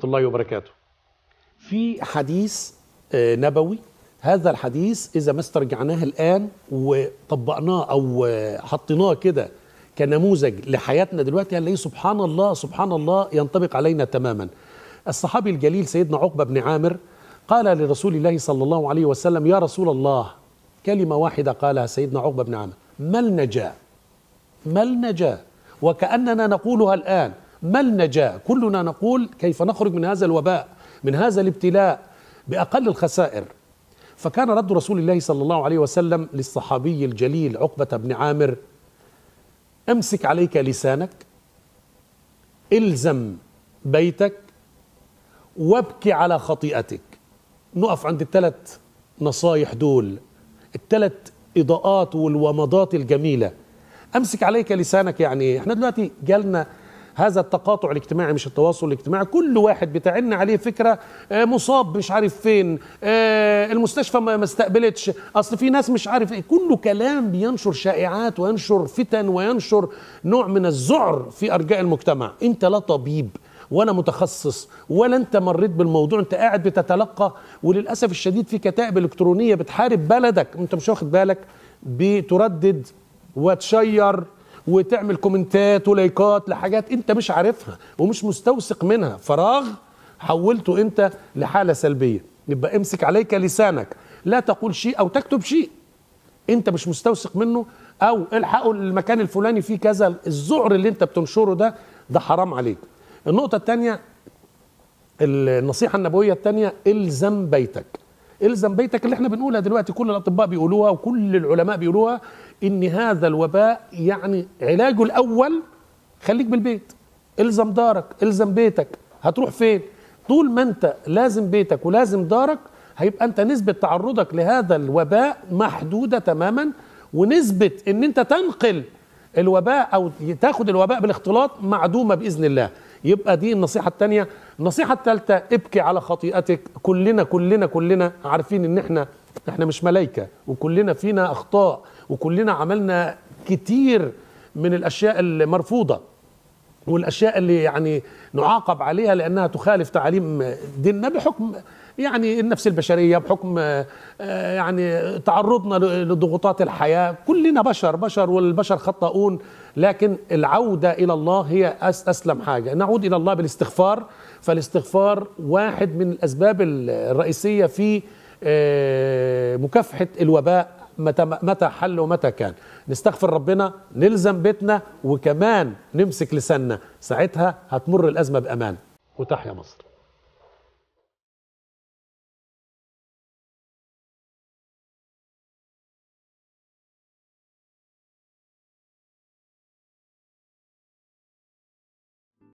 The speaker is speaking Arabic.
ورحمة الله وبركاته في حديث آه، نبوي هذا الحديث إذا ما استرجعناه الآن وطبقناه أو آه، حطيناه كده كنموذج لحياتنا دلوقتي هنلاقيه سبحان الله سبحان الله ينطبق علينا تماما الصحابي الجليل سيدنا عقبة بن عامر قال لرسول الله صلى الله عليه وسلم يا رسول الله كلمة واحدة قالها سيدنا عقبة بن عامر ما النجاة ما النجاة وكأننا نقولها الآن ما النجاة كلنا نقول كيف نخرج من هذا الوباء من هذا الابتلاء بأقل الخسائر فكان رد رسول الله صلى الله عليه وسلم للصحابي الجليل عقبة بن عامر امسك عليك لسانك الزم بيتك وابكي على خطيئتك نقف عند الثلاث نصايح دول الثلاث إضاءات والومضات الجميلة امسك عليك لسانك يعني احنا دلوقتي جالنا هذا التقاطع الاجتماعي مش التواصل الاجتماعي كل واحد بتاعنا عليه فكره آه، مصاب مش عارف فين آه، المستشفى ما استقبلتش اصل في ناس مش عارف ايه كله كلام بينشر شائعات وينشر فتن وينشر نوع من الذعر في ارجاء المجتمع انت لا طبيب ولا متخصص ولا انت مريت بالموضوع انت قاعد بتتلقى وللاسف الشديد في كتائب الكترونيه بتحارب بلدك انت مش واخد بالك بتردد وتشير وتعمل كومنتات ولايكات لحاجات انت مش عارفها ومش مستوثق منها فراغ حولته انت لحاله سلبيه يبقى امسك عليك لسانك لا تقول شيء او تكتب شيء انت مش مستوثق منه او الحقه المكان الفلاني فيه كذا الذعر اللي انت بتنشره ده ده حرام عليك النقطه الثانيه النصيحه النبويه الثانيه الزم بيتك الزم بيتك اللي احنا بنقولها دلوقتي كل الاطباء بيقولوها وكل العلماء بيقولوها ان هذا الوباء يعني علاجه الاول خليك بالبيت الزم دارك الزم بيتك هتروح فين طول ما انت لازم بيتك ولازم دارك هيبقى انت نسبه تعرضك لهذا الوباء محدوده تماما ونسبه ان انت تنقل الوباء او تاخد الوباء بالاختلاط معدومه باذن الله يبقى دي النصيحه التانية النصيحه التالتة ابكي على خطيئتك كلنا كلنا كلنا عارفين ان احنا احنا مش ملائكه وكلنا فينا اخطاء وكلنا عملنا كتير من الاشياء المرفوضه والاشياء اللي يعني نعاقب عليها لانها تخالف تعاليم ديننا بحكم يعني النفس البشريه بحكم آه، يعني تعرضنا لضغوطات الحياه كلنا بشر بشر والبشر خطاؤون لكن العوده الى الله هي اسلم حاجه نعود الى الله بالاستغفار فالاستغفار واحد من الاسباب الرئيسيه في آه، مكافحه الوباء متى متى حل ومتى كان نستغفر ربنا نلزم بيتنا وكمان نمسك لساننا ساعتها هتمر الازمه بامان وتحيا مصر